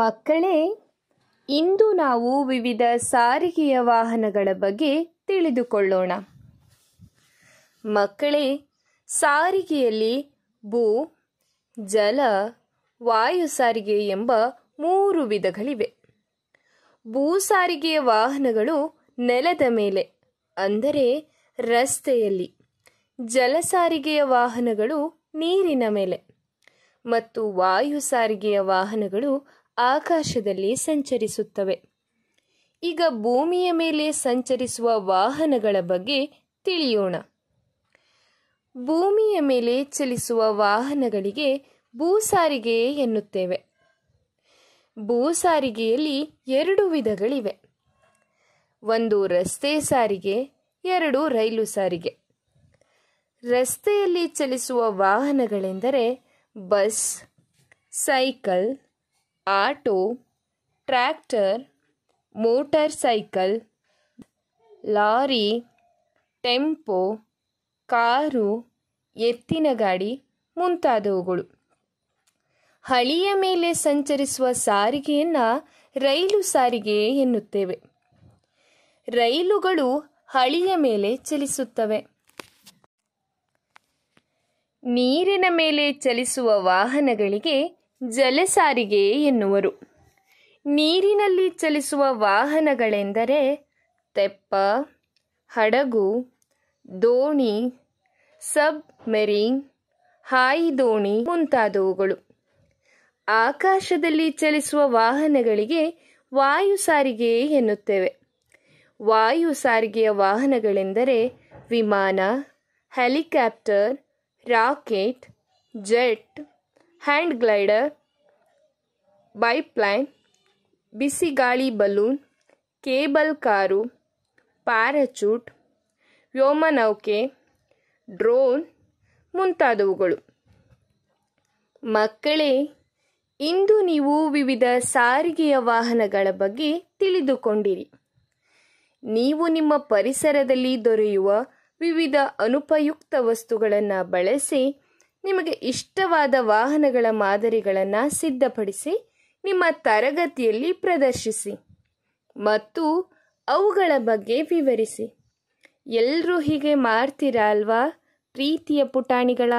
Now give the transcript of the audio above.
ಮಕ್ಕಳೇ ಇಂದು ನಾವು ವಿವಿಧ ಸಾರಿಗೆಯ ವಾಹನಗಳ ಬಗ್ಗೆ ತಿಳಿದುಕೊಳ್ಳೋಣ ಮಕ್ಕಳೇ ಸಾರಿಗೆಯಲ್ಲಿ ಭೂ ಜಲ ವಾಯು ಸಾರಿಗೆ ಎಂಬ ಮೂರು ವಿಧಗಳಿವೆ ಭೂ ಸಾರಿಗೆಯ ವಾಹನಗಳು ನೆಲದ ಮೇಲೆ ಅಂದರೆ ರಸ್ತೆಯಲ್ಲಿ ಜಲ ಸಾರಿಗೆಯ ವಾಹನಗಳು ನೀರಿನ ಮೇಲೆ ಮತ್ತು ವಾಯು ಸಾರಿಗೆಯ ವಾಹನಗಳು ಆಕಾಶದಲ್ಲಿ ಸಂಚರಿಸುತ್ತವೆ ಈಗ ಭೂಮಿಯ ಮೇಲೆ ಸಂಚರಿಸುವ ವಾಹನಗಳ ಬಗ್ಗೆ ತಿಳಿಯೋಣ ಭೂಮಿಯ ಮೇಲೆ ಚಲಿಸುವ ವಾಹನಗಳಿಗೆ ಭೂಸಾರಿಗೆ ಎನ್ನುತ್ತೇವೆ ಭೂಸಾರಿಗೆಯಲ್ಲಿ ಎರಡು ವಿಧಗಳಿವೆ ಒಂದು ರಸ್ತೆ ಸಾರಿಗೆ ಎರಡು ರೈಲು ಸಾರಿಗೆ ರಸ್ತೆಯಲ್ಲಿ ಚಲಿಸುವ ವಾಹನಗಳೆಂದರೆ bus cycle auto tractor motor cycle lorry tempo car ಎತ್ತಿನ ಗಾಡಿ ಮುಂತಾದವುಗಳು ಹಳಿಯ ಮೇಲೆ ಸಂಚರಿಸುವ ಸಾರಿಗೆಯನ್ನು ರೈಲು ಸಾರಿಗೆ ಎನ್ನುತ್ತೇವೆ ರೈಲುಗಳು ಹಳಿಯ ಮೇಲೆ ಚಲಿಸುತ್ತವೆ ನೀರಿನ ಮೇಲೆ ಚಲಿಸುವ ವಾಹನಗಳಿಗೆ ಜಲಸಾರಿಗೆ ಎನ್ನುವರು ನೀರಿನಲ್ಲಿ ಚಲಿಸುವ ವಾಹನಗಳೆಂದರೆ ತೆಪ್ಪ ಹಡಗು ದೋಣಿ ಸಬ್ ಮೆರೀನ್ ಹಾಯಿದೋಣಿ ಮುಂತಾದವುಗಳು ಆಕಾಶದಲ್ಲಿ ಚಲಿಸುವ ವಾಹನಗಳಿಗೆ ವಾಯು ಸಾರಿಗೆ ಎನ್ನುತ್ತೇವೆ ವಾಯು ಸಾರಿಗೆಯ ವಾಹನಗಳೆಂದರೆ ವಿಮಾನ helicopter rocket jet hand glider biplane ಬಿಸಿಗಾಳಿ ಬಲೂನ್ ಕೇಬಲ್ ಕಾರು ಪ್ಯಾರಚೂಟ್ ವ್ಯೋಮನೌಕೆ ಡ್ರೋನ್ ಮುಂತಾದವುಗಳು ಮಕ್ಕಳೇ ಇಂದು ನೀವು ವಿವಿಧ ಸಾರಿಗೆಯ ವಾಹನಗಳ ಬಗ್ಗೆ ತಿಳಿದುಕೊಂಡಿರಿ ನೀವು ನಿಮ್ಮ ಪರಿಸರದಲ್ಲಿ ದೊರೆಯುವ ವಿವಿಧ ಅನುಪಯುಕ್ತ ವಸ್ತುಗಳನ್ನು ಬಳಸಿ ನಿಮಗೆ ಇಷ್ಟವಾದ ವಾಹನಗಳ ಮಾದರಿಗಳನ್ನು ಸಿದ್ಧಪಡಿಸಿ ನಿಮ್ಮ ತರಗತಿಯಲ್ಲಿ ಪ್ರದರ್ಶಿಸಿ ಮತ್ತು ಅವುಗಳ ಬಗ್ಗೆ ವಿವರಿಸಿ ಎಲ್ಲರೂ ಹೀಗೆ ಮಾಡ್ತೀರಾ ಅಲ್ವಾ ಪ್ರೀತಿಯ ಪುಟಾಣಿಗಳ